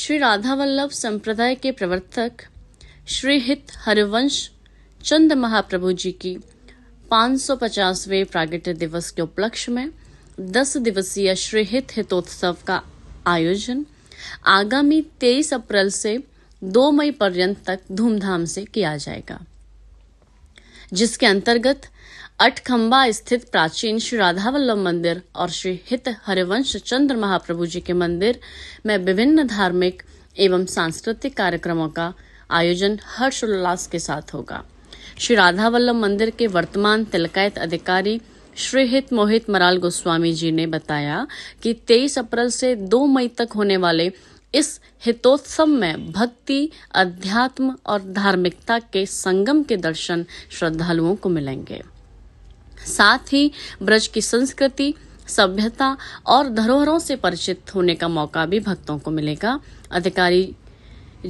श्री राधावल्लभ संप्रदाय के प्रवर्तक श्री हित हरिवंश चंद महाप्रभु जी की 550वें प्रागट्य दिवस के उपलक्ष्य में 10 दिवसीय श्री हित हितोत्सव का आयोजन आगामी 23 अप्रैल से 2 मई पर्यंत तक धूमधाम से किया जाएगा जिसके अंतर्गत अटखंबा स्थित प्राचीन श्री राधावल्लभ मंदिर और श्री हित हरिवंश चंद्र महाप्रभु जी के मंदिर में विभिन्न धार्मिक एवं सांस्कृतिक कार्यक्रमों का आयोजन हर्षोल्लास के साथ होगा श्री राधावल्लभ मंदिर के वर्तमान तिलकायत अधिकारी श्री हित मोहित मराल गोस्वामी जी ने बताया कि 23 अप्रैल से 2 मई तक होने वाले इस हितोत्सव में भक्ति अध्यात्म और धार्मिकता के संगम के दर्शन श्रद्धालुओं को मिलेंगे साथ ही ब्रज की संस्कृति सभ्यता और धरोहरों से परिचित होने का मौका भी भक्तों को मिलेगा अधिकारी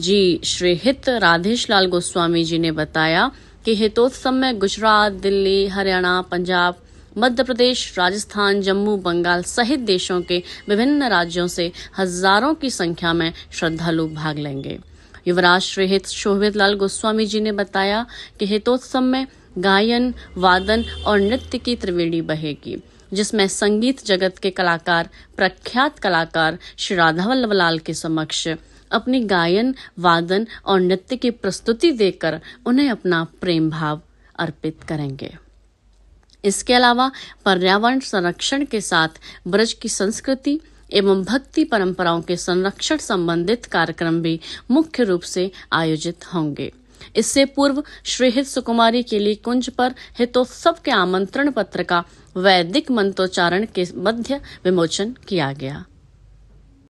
जी श्री हित राधेश लाल गोस्वामी जी ने बताया कि हितोत्सव में गुजरात दिल्ली हरियाणा पंजाब मध्य प्रदेश राजस्थान जम्मू बंगाल सहित देशों के विभिन्न राज्यों से हजारों की संख्या में श्रद्धालु भाग लेंगे युवराज श्री हित शोभित लाल गोस्वामी जी ने बताया कि हितोत्सव में गायन वादन और नृत्य की त्रिवेणी बहेगी जिसमें संगीत जगत के कलाकार प्रख्यात कलाकार श्री राधावल्लभ लाल के समक्ष अपनी गायन वादन और नृत्य की प्रस्तुति देकर उन्हें अपना प्रेम भाव अर्पित करेंगे इसके अलावा पर्यावरण संरक्षण के साथ ब्रज की संस्कृति एवं भक्ति परंपराओं के संरक्षण संबंधित कार्यक्रम भी मुख्य रूप से आयोजित होंगे इससे पूर्व श्रीहित सुकुमारी के लिए कुंज पर हितोत्सव के आमंत्रण पत्र का वैदिक मंत्रोच्चारण के मध्य विमोचन किया गया